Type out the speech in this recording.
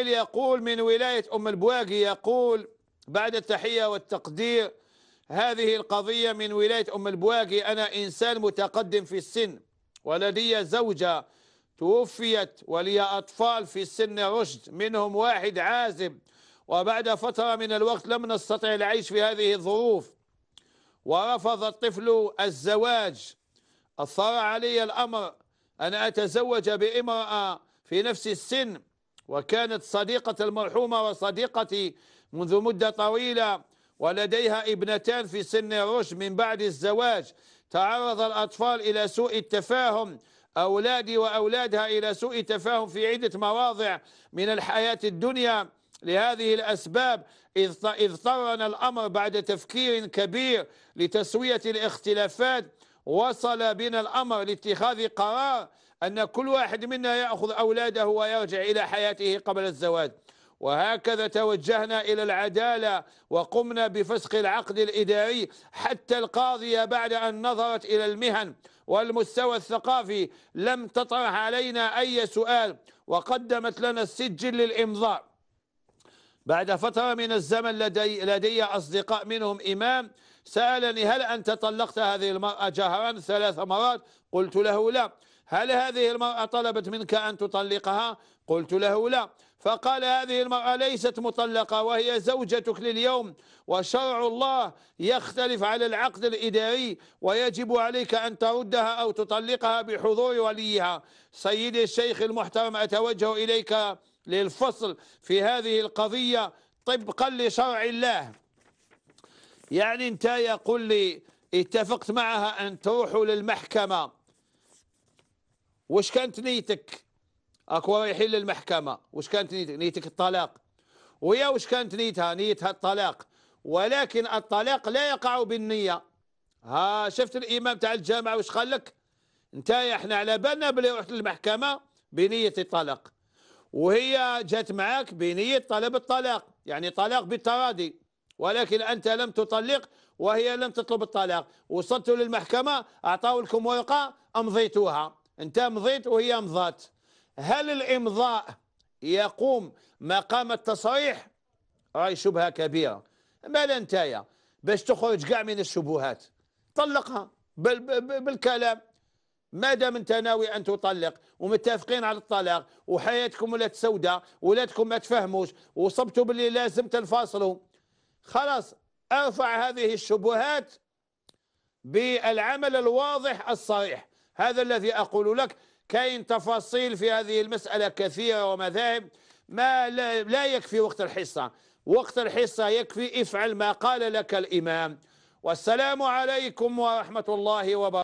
يقول من ولاية أم البواقي يقول بعد التحية والتقدير هذه القضية من ولاية أم البواقي أنا إنسان متقدم في السن ولدي زوجة توفيت ولي أطفال في سن رشد منهم واحد عازب وبعد فترة من الوقت لم نستطع العيش في هذه الظروف ورفض الطفل الزواج أثر علي الأمر أن أتزوج بامرأة في نفس السن وكانت صديقة المرحومة وصديقتي منذ مدة طويلة ولديها ابنتان في سن الرشد من بعد الزواج تعرض الأطفال إلى سوء التفاهم أولادي وأولادها إلى سوء تفاهم في عدة مواضع من الحياة الدنيا لهذه الأسباب اضطرنا الأمر بعد تفكير كبير لتسوية الاختلافات وصل بنا الأمر لاتخاذ قرار أن كل واحد منا يأخذ أولاده ويرجع إلى حياته قبل الزواج وهكذا توجهنا إلى العدالة وقمنا بفسخ العقد الإداري حتى القاضية بعد أن نظرت إلى المهن والمستوى الثقافي لم تطرح علينا أي سؤال وقدمت لنا السجل للإمضاء بعد فترة من الزمن لدي, لدي أصدقاء منهم إمام سألني هل أنت طلقت هذه المرأة جهرا ثلاث مرات قلت له لا هل هذه المرأة طلبت منك أن تطلقها قلت له لا فقال هذه المرأة ليست مطلقة وهي زوجتك لليوم وشرع الله يختلف على العقد الإداري ويجب عليك أن تردها أو تطلقها بحضور وليها سيدي الشيخ المحترم أتوجه إليك للفصل في هذه القضية طبقا لشرع الله يعني انت يقول لي اتفقت معها أن تروحوا للمحكمة واش كانت نيتك اكو رايحين للمحكمه واش كانت نيتك نيتك الطلاق ويا واش كانت نيتها نيتها الطلاق ولكن الطلاق لا يقع بالنيه ها شفت الامام تاع الجامعه واش قال لك انت احنا على بالنا بلي رحت للمحكمه بنيه الطلاق وهي جات معك بنيه طلب الطلاق يعني طلاق بالتراضي ولكن انت لم تطلق وهي لم تطلب الطلاق وصلتوا للمحكمه اعطاوا لكم ورقه امضيتوها انت مضيت وهي مضات هل الامضاء يقوم مقام التصريح راي شبهه كبيره مالا انتايا باش تخرج كاع من الشبهات طلقها بال بالكلام ما دام انت ناوي ان تطلق ومتفقين على الطلاق وحياتكم ولات سوداء ولادكم ما تفهموش وصبتوا باللي لازم تنفصلوا خلاص ارفع هذه الشبهات بالعمل الواضح الصريح هذا الذي أقول لك كاين تفاصيل في هذه المسألة كثيرة ومذاهب ما لا, لا يكفي وقت الحصة وقت الحصة يكفي افعل ما قال لك الإمام والسلام عليكم ورحمة الله وبركاته